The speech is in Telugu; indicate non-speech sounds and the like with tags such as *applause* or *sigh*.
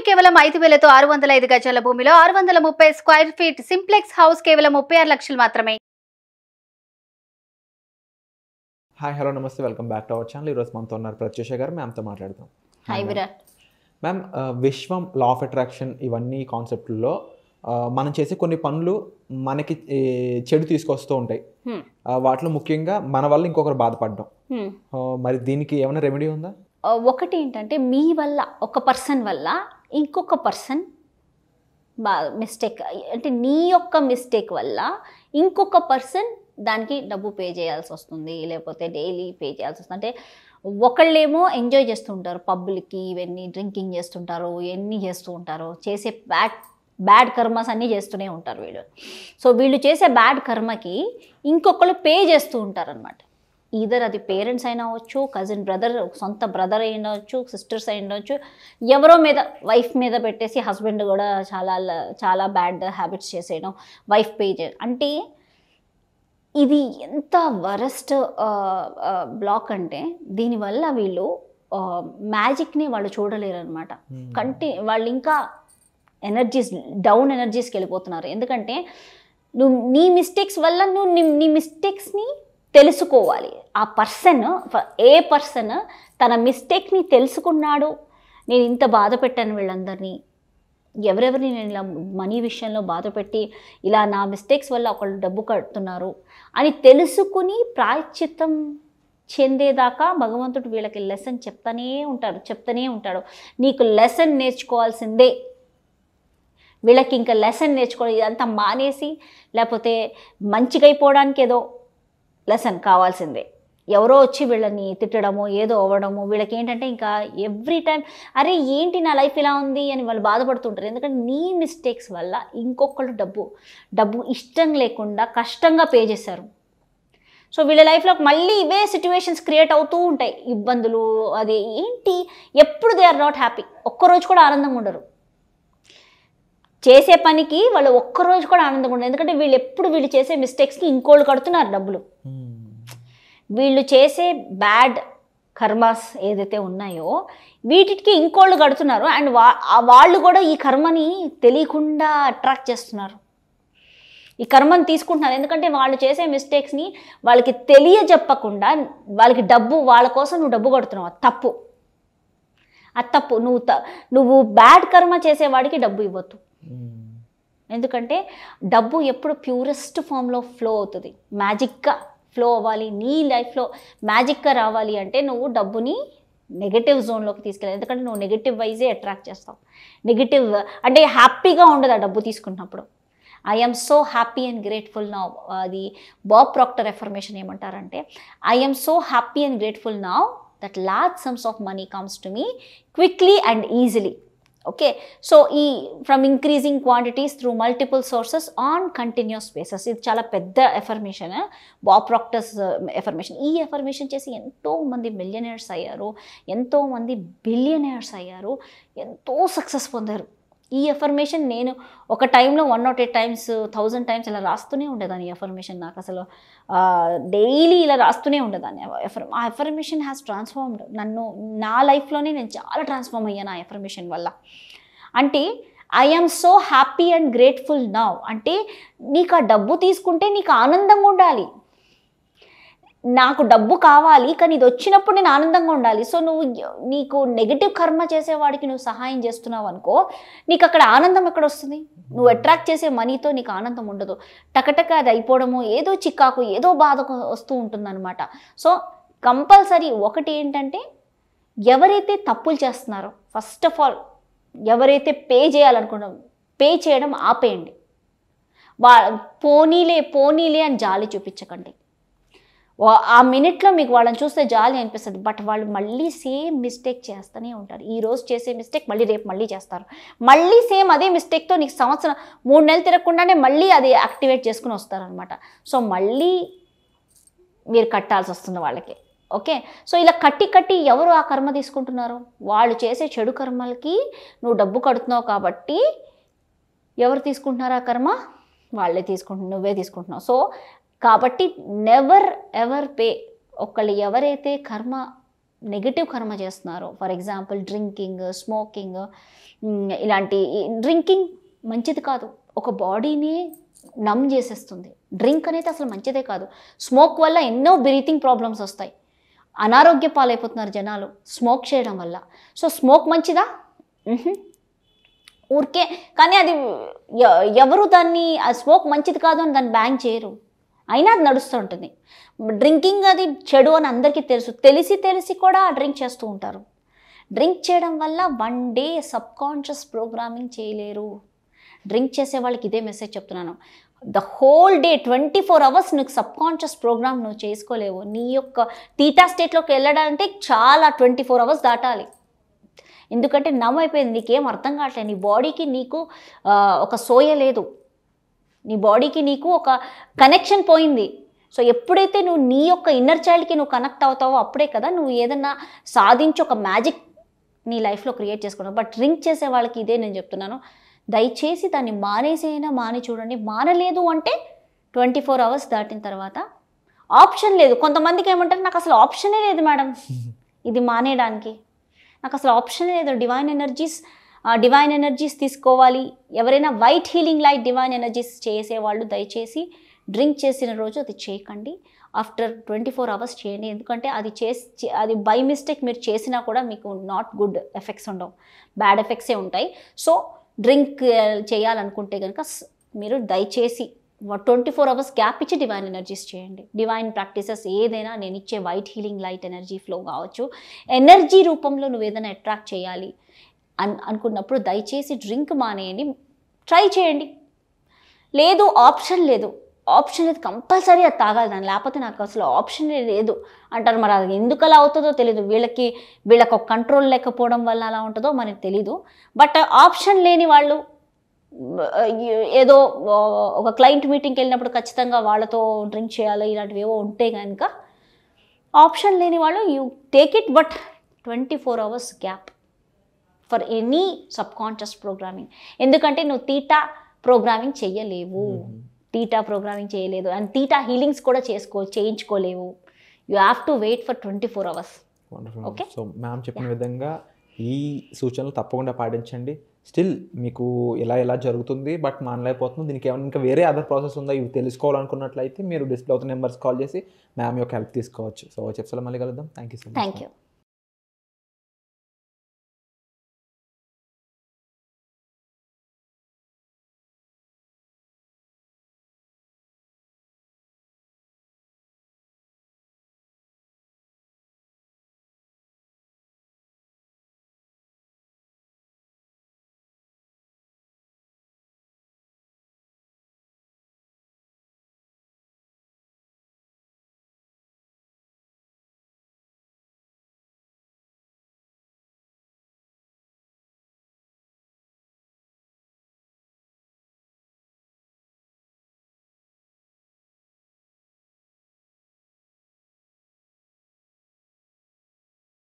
కంపెనీ కేవలం ఐదు వేలతో ఆరు వందల ఐదు గజాల భూమిలో ఆరు వందల ముప్పై స్క్వైర్ ఫీట్ సింప్లెక్స్ హౌస్ కేవలం ముప్పై ఆరు లక్షలు మాత్రమే హాయ్ హలో నమస్తే welcome back to our channel ఈరోజు మనతో ఉన్నారు ప్రత్యూష గారు మ్యామ్తో మాట్లాడదాం హాయ్ విరాట్ మ్యామ్ విశ్వం లా ఆఫ్ అట్రాక్షన్ ఇవన్నీ కాన్సెప్ట్లో మనం చేసే కొన్ని పనులు మనకి చెడు తీసుకొస్తూ ఉంటాయి వాటిలో ముఖ్యంగా మన వల్ల ఇంకొకరు బాధపడడం మరి దీనికి ఏమైనా రెమెడీ ఉందా ఒకటి ఏంటంటే మీ వల్ల ఒక పర్సన్ వల్ల ఇంకొక పర్సన్ బా మిస్టేక్ అంటే నీ యొక్క మిస్టేక్ వల్ల ఇంకొక పర్సన్ దానికి డబ్బు పే చేయాల్సి వస్తుంది లేకపోతే డైలీ పే చేయాల్సి వస్తుంది అంటే ఒకళ్ళేమో ఎంజాయ్ చేస్తుంటారు పబ్లిక్కి ఇవన్నీ డ్రింకింగ్ చేస్తుంటారు ఇవన్నీ చేస్తూ ఉంటారు చేసే బ్యాడ్ బ్యాడ్ కర్మస్ అన్నీ చేస్తూనే ఉంటారు వీళ్ళు సో వీళ్ళు చేసే బ్యాడ్ కర్మకి ఇంకొకళ్ళు పే చేస్తూ ఉంటారు అనమాట ఈధర్ అది పేరెంట్స్ అయినా అవ్వచ్చు కజిన్ బ్రదర్ సొంత బ్రదర్ అయి ఉండవచ్చు సిస్టర్స్ ఉండవచ్చు ఎవరో మీద వైఫ్ మీద పెట్టేసి హస్బెండ్ కూడా చాలా చాలా బ్యాడ్ హ్యాబిట్స్ చేసేయడం వైఫ్ పే అంటే ఇది ఎంత వరస్ట్ బ్లాక్ అంటే దీనివల్ల వీళ్ళు మ్యాజిక్ని వాళ్ళు చూడలేరు అనమాట hmm. కంటే వాళ్ళు ఇంకా ఎనర్జీస్ డౌన్ ఎనర్జీస్కి వెళ్ళిపోతున్నారు ఎందుకంటే నువ్వు నీ మిస్టేక్స్ వల్ల నువ్వు నీ నీ మిస్టేక్స్ని తెలుసుకోవాలి ఆ పర్సన్ ఏ పర్సన్ తన మిస్టేక్ని తెలుసుకున్నాడు నేను ఇంత బాధ పెట్టాను వీళ్ళందరినీ ఎవరెవరిని నేను ఇలా మనీ విషయంలో బాధ పెట్టి ఇలా నా మిస్టేక్స్ వల్ల ఒకళ్ళు డబ్బు కడుతున్నారు అని తెలుసుకుని ప్రాయశ్చిత్తం చెందేదాకా భగవంతుడు వీళ్ళకి లెసన్ చెప్తానే ఉంటారు చెప్తానే ఉంటాడు నీకు లెసన్ నేర్చుకోవాల్సిందే వీళ్ళకి ఇంకా లెసన్ నేర్చుకోవాలి ఇదంతా మానేసి లేకపోతే మంచిగా అయిపోవడానికి ఏదో లెసన్ కావాల్సిందే ఎవరో వచ్చి వీళ్ళని తిట్టడము ఏదో అవ్వడము వీళ్ళకి ఏంటంటే ఇంకా ఎవ్రీ టైం అరే ఏంటి నా లైఫ్ ఇలా ఉంది అని వాళ్ళు బాధపడుతుంటారు ఎందుకంటే నీ మిస్టేక్స్ వల్ల ఇంకొకళ్ళు డబ్బు డబ్బు ఇష్టం లేకుండా కష్టంగా పే చేశారు సో వీళ్ళ లైఫ్లో మళ్ళీ ఇవే సిచ్యువేషన్స్ క్రియేట్ అవుతూ ఉంటాయి ఇబ్బందులు అది ఏంటి ఎప్పుడు దే ఆర్ నాట్ హ్యాపీ ఒక్కరోజు కూడా ఆనందంగా ఉండరు చేసే పనికి వాళ్ళు ఒక్కరోజు కూడా ఆనందంగా ఉండదు ఎందుకంటే వీళ్ళు ఎప్పుడు వీళ్ళు చేసే మిస్టేక్స్కి ఇంకోళ్ళు కడుతున్నారు డబ్బులు hmm. వీళ్ళు చేసే బ్యాడ్ కర్మాస్ ఏదైతే ఉన్నాయో వీటికి ఇంకోళ్ళు కడుతున్నారు అండ్ వా వాళ్ళు కూడా ఈ కర్మని తెలియకుండా అట్రాక్ట్ చేస్తున్నారు ఈ కర్మను తీసుకుంటున్నారు ఎందుకంటే వాళ్ళు చేసే మిస్టేక్స్ని వాళ్ళకి తెలియజెప్పకుండా వాళ్ళకి డబ్బు వాళ్ళ కోసం నువ్వు డబ్బు కడుతున్నావు తప్పు అది తప్పు నువ్వు నువ్వు బ్యాడ్ కర్మ చేసేవాడికి డబ్బు ఇవ్వద్దు Hmm. ఎందుకంటే డబ్బు ఎప్పుడు ప్యూరెస్ట్ ఫామ్లో ఫ్లో అవుతుంది మ్యాజిక్గా ఫ్లో అవ్వాలి నీ లైఫ్లో మ్యాజిక్గా రావాలి అంటే నువ్వు డబ్బుని నెగిటివ్ జోన్లోకి తీసుకెళ్ళాలి ఎందుకంటే నువ్వు నెగిటివ్ వైజే అట్రాక్ట్ చేస్తావు నెగిటివ్ అంటే హ్యాపీగా ఉండదు ఆ డబ్బు తీసుకున్నప్పుడు I'm so happy and grateful now అది బాబ్ ప్రాక్టర్ ఎఫర్మేషన్ ఏమంటారంటే I'm so happy and grateful now that large sums of money comes to me quickly and easily okay so ఈ from increasing quantities through multiple sources on continuous bases ఇది చాలా పెద్ద ఎఫర్మేషన్ బాబ్ ఎఫర్మేషన్ ఈ ఎఫర్మేషన్ చేసి ఎంతో మంది మిలియనర్స్ అయ్యారు ఎంతోమంది బిలియనర్స్ అయ్యారు ఎంతో సక్సెస్ పొందారు ఈ ఎఫర్మేషన్ నేను ఒక టైంలో one nought eight times thousand times ఇలా రాస్తూనే ఉండేదాన్ని ఈ ఎఫర్మేషన్ నాకు అసలు డైలీ ఇలా రాస్తూనే ఉండేదాన్ని ఎఫర్ ఆ ఎఫర్మేషన్ హ్యాస్ ట్రాన్స్ఫార్మ్డ్ నన్ను నా లైఫ్లోనే నేను చాలా ట్రాన్స్ఫార్మ్ అయ్యాను ఆ ఎఫర్మేషన్ వల్ల అంటే I I'm so happy and grateful now అంటే నీకు ఆ డబ్బు తీసుకుంటే నీకు ఆనందంగా ఉండాలి నాకు డబ్బు కావాలి కానీ ఇది వచ్చినప్పుడు నేను ఆనందంగా ఉండాలి సో నువ్వు నీకు నెగిటివ్ కర్మ చేసేవాడికి నువ్వు సహాయం చేస్తున్నావు అనుకో నీకు అక్కడ ఆనందం ఎక్కడ వస్తుంది నువ్వు అట్రాక్ట్ చేసే మనీతో నీకు ఆనందం ఉండదు టకటక అది అయిపోవడము ఏదో చిక్కాకు ఏదో బాధ వస్తూ ఉంటుందన్నమాట సో కంపల్సరీ ఒకటి ఏంటంటే ఎవరైతే తప్పులు చేస్తున్నారో ఫస్ట్ ఆఫ్ ఆల్ ఎవరైతే పే చేయాలనుకున్నా పే చేయడం ఆపేయండి వా పోనీలే పోనీలే అని జాలి చూపించకండి ఆ మినిట్లో మీకు వాళ్ళని చూస్తే జాలి అనిపిస్తుంది బట్ వాళ్ళు మళ్ళీ సేమ్ మిస్టేక్ చేస్తూనే ఉంటారు ఈ రోజు చేసే మిస్టేక్ మళ్ళీ రేపు మళ్ళీ చేస్తారు మళ్ళీ సేమ్ అదే మిస్టేక్తో నీకు సంవత్సరం మూడు నెలలు తిరగకుండానే మళ్ళీ అది యాక్టివేట్ చేసుకుని వస్తారనమాట సో మళ్ళీ మీరు కట్టాల్సి వస్తుంది వాళ్ళకి ఓకే సో ఇలా కట్టి కట్టి ఎవరు ఆ కర్మ తీసుకుంటున్నారు వాళ్ళు చేసే చెడు కర్మలకి నువ్వు డబ్బు కడుతున్నావు కాబట్టి ఎవరు తీసుకుంటున్నారు ఆ కర్మ వాళ్ళే తీసుకుంటున్నావు నువ్వే తీసుకుంటున్నావు సో కాబట్టి నెవర్ ఎవర్ పే ఒకళ్ళు ఎవరైతే కర్మ నెగిటివ్ కర్మ చేస్తున్నారో ఫర్ ఎగ్జాంపుల్ డ్రింకింగ్ స్మోకింగ్ ఇలాంటి డ్రింకింగ్ మంచిది కాదు ఒక బాడీని నమ్ చేసేస్తుంది డ్రింక్ అనేది అసలు మంచిదే కాదు స్మోక్ వల్ల ఎన్నో బ్రీతింగ్ ప్రాబ్లమ్స్ వస్తాయి అనారోగ్య పాలైపోతున్నారు జనాలు స్మోక్ చేయడం వల్ల సో స్మోక్ మంచిదా ఊరికే కానీ అది ఎవరు దాన్ని ఆ స్మోక్ మంచిది కాదు అని దాన్ని బ్యాన్ చేయరు అయినా అది నడుస్తూ ఉంటుంది డ్రింకింగ్ అది చెడు అని అందరికీ తెలుసు తెలిసి తెలిసి కూడా డ్రింక్ చేస్తూ ఉంటారు డ్రింక్ చేయడం వల్ల one day subconscious programming చేయలేరు డ్రింక్ చేసే వాళ్ళకి ఇదే మెసేజ్ చెప్తున్నాను the whole day twenty four hours నీకు సబ్ కాన్షియస్ ప్రోగ్రామ్ నువ్వు చేసుకోలేవు నీ యొక్క టీటా స్టేట్లోకి వెళ్ళడానికి చాలా ట్వంటీ ఫోర్ అవర్స్ దాటాలి ఎందుకంటే నవ్వు అయిపోయింది నీకేం అర్థం కావట్లేదు నీ బాడీకి నీకు ఒక సోయ లేదు నీ బాడీకి నీకు ఒక కనెక్షన్ పోయింది సో ఎప్పుడైతే నువ్వు నీ యొక్క ఇన్నర్ చైల్డ్కి నువ్వు కనెక్ట్ అవుతావో అప్పుడే కదా నువ్వు ఏదన్నా సాధించి ఒక మ్యాజిక్ నీ లైఫ్లో క్రియేట్ చేసుకున్నావు బట్ డ్రింక్ చేసే వాళ్ళకి ఇదే నేను చెప్తున్నాను దయచేసి దాన్ని అయినా మాని చూడండి మానలేదు అంటే ట్వంటీ ఫోర్ అవర్స్ దాటిన తర్వాత ఆప్షన్ లేదు కొంతమందికి ఏమంటారు నాకు అసలు ఆప్షనే లేదు మేడం *laughs* ఇది మానేయడానికి నాకు అసలు ఆప్షనే లేదు డివైన్ ఎనర్జీస్ డివైన్ ఎనర్జీస్ తీసుకోవాలి ఎవరైనా white healing light divine energies చేసేవాళ్ళు దయచేసి డ్రింక్ చేసిన రోజు అది చేయకండి ఆఫ్టర్ ట్వంటీ ఫోర్ అవర్స్ చేయండి ఎందుకంటే అది చేసి అది బై మిస్టేక్ మీరు చేసినా కూడా మీకు నాట్ గుడ్ ఎఫెక్ట్స్ ఉండవు బ్యాడ్ ఎఫెక్ట్సే ఉంటాయి సో డ్రింక్ uh, చేయాలనుకుంటే కనుక మీరు దయచేసి ట్వంటీ ఫోర్ అవర్స్ గ్యాప్ ఇచ్చి డివైన్ ఎనర్జీస్ చేయండి డివైన్ ప్రాక్టీసెస్ ఏదైనా నేను ఇచ్చే white healing light energy flow కావచ్చు ఎనర్జీ రూపంలో నువ్వు ఏదైనా అట్రాక్ట్ చేయాలి అన్ అనుకున్నప్పుడు దయచేసి డ్రింక్ మానేయండి ట్రై చేయండి లేదు ఆప్షన్ లేదు ఆప్షన్ లేదు కంపల్సరీ అది తాగాలి దాన్ని లేకపోతే నాకు అసలు ఆప్షన్ లేదు అంటారు మరి అది ఎందుకు అలా అవుతుందో తెలియదు వీళ్ళకి వీళ్ళకి ఒక కంట్రోల్ లేకపోవడం వల్ల అలా ఉంటుందో మనకి తెలీదు బట్ ఆప్షన్ లేని వాళ్ళు ఏదో ఒక క్లయింట్ మీటింగ్కి వెళ్ళినప్పుడు ఖచ్చితంగా వాళ్ళతో డ్రింక్ చేయాలి ఇలాంటివి ఏవో ఉంటే కనుక ఆప్షన్ లేని వాళ్ళు you take it but twenty four hours gap for any subconscious programming ఎందుకంటే నువ్వు తీటా ప్రోగ్రామింగ్ చేయలేవు mm-hmm. తీటా ప్రోగ్రామింగ్ చేయలేదు అండ్ తీటా హీలింగ్స్ కూడా చేసుకో చేయించుకోలేవు you have to wait for twenty four hours okay so ma'am చెప్పిన విధంగా ఈ సూచనలు తప్పకుండా పాటించండి స్టిల్ మీకు ఎలా ఎలా జరుగుతుంది బట్ మానలేకపోతుంది దీనికి ఏమైనా ఇంకా వేరే అదర్ ప్రాసెస్ ఉందా ఇవి తెలుసుకోవాలనుకున్నట్లయితే మీరు డిస్ప్లే అవుతున్న నెంబర్స్ కాల్ చేసి మ్యామ్ యొక్క హెల్ప్ తీసుకోవచ్చు సో చెప్పాలి మళ్ళీ కలుద్దాం thank you so much thank you